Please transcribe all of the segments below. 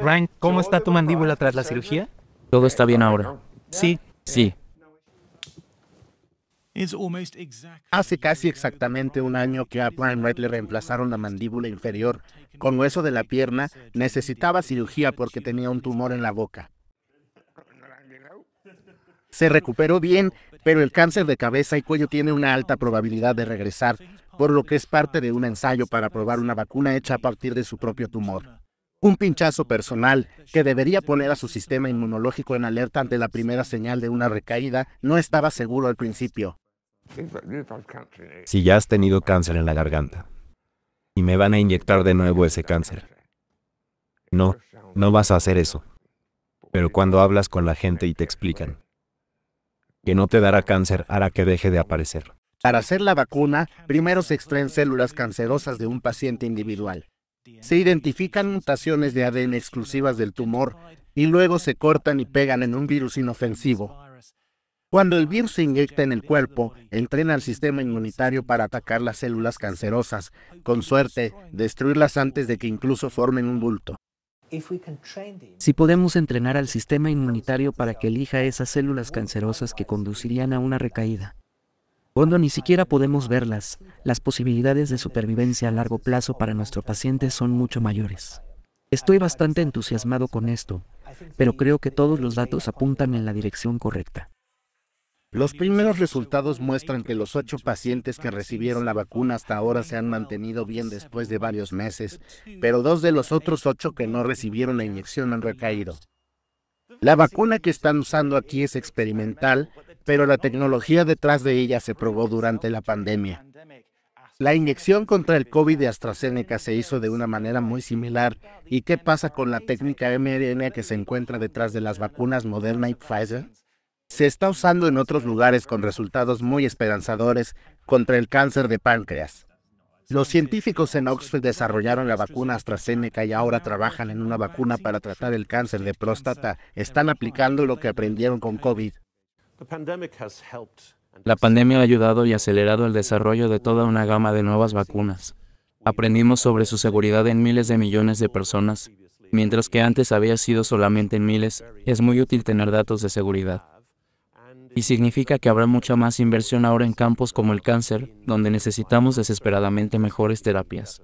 Ryan, ¿cómo está tu mandíbula tras la cirugía? Todo está bien ahora. Sí, sí. Hace casi exactamente un año que a Brian Wright le reemplazaron la mandíbula inferior. Con hueso de la pierna, necesitaba cirugía porque tenía un tumor en la boca. Se recuperó bien, pero el cáncer de cabeza y cuello tiene una alta probabilidad de regresar, por lo que es parte de un ensayo para probar una vacuna hecha a partir de su propio tumor. Un pinchazo personal que debería poner a su sistema inmunológico en alerta ante la primera señal de una recaída no estaba seguro al principio. Si ya has tenido cáncer en la garganta y me van a inyectar de nuevo ese cáncer. No, no vas a hacer eso. Pero cuando hablas con la gente y te explican que no te dará cáncer hará que deje de aparecer. Para hacer la vacuna, primero se extraen células cancerosas de un paciente individual se identifican mutaciones de ADN exclusivas del tumor y luego se cortan y pegan en un virus inofensivo. Cuando el virus se inyecta en el cuerpo, entrena al sistema inmunitario para atacar las células cancerosas, con suerte, destruirlas antes de que incluso formen un bulto. Si podemos entrenar al sistema inmunitario para que elija esas células cancerosas que conducirían a una recaída, cuando ni siquiera podemos verlas, las posibilidades de supervivencia a largo plazo para nuestro paciente son mucho mayores. Estoy bastante entusiasmado con esto, pero creo que todos los datos apuntan en la dirección correcta. Los primeros resultados muestran que los ocho pacientes que recibieron la vacuna hasta ahora se han mantenido bien después de varios meses, pero dos de los otros ocho que no recibieron la inyección han recaído. La vacuna que están usando aquí es experimental, pero la tecnología detrás de ella se probó durante la pandemia. La inyección contra el COVID de AstraZeneca se hizo de una manera muy similar. ¿Y qué pasa con la técnica mRNA que se encuentra detrás de las vacunas Moderna y Pfizer? Se está usando en otros lugares con resultados muy esperanzadores contra el cáncer de páncreas. Los científicos en Oxford desarrollaron la vacuna AstraZeneca y ahora trabajan en una vacuna para tratar el cáncer de próstata. Están aplicando lo que aprendieron con COVID. La pandemia ha ayudado y acelerado el desarrollo de toda una gama de nuevas vacunas. Aprendimos sobre su seguridad en miles de millones de personas, mientras que antes había sido solamente en miles. Es muy útil tener datos de seguridad. Y significa que habrá mucha más inversión ahora en campos como el cáncer, donde necesitamos desesperadamente mejores terapias.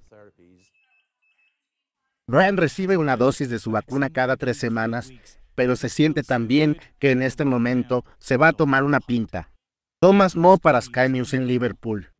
Brian recibe una dosis de su vacuna cada tres semanas pero se siente también que en este momento se va a tomar una pinta. Thomas Moe para Sky News en Liverpool.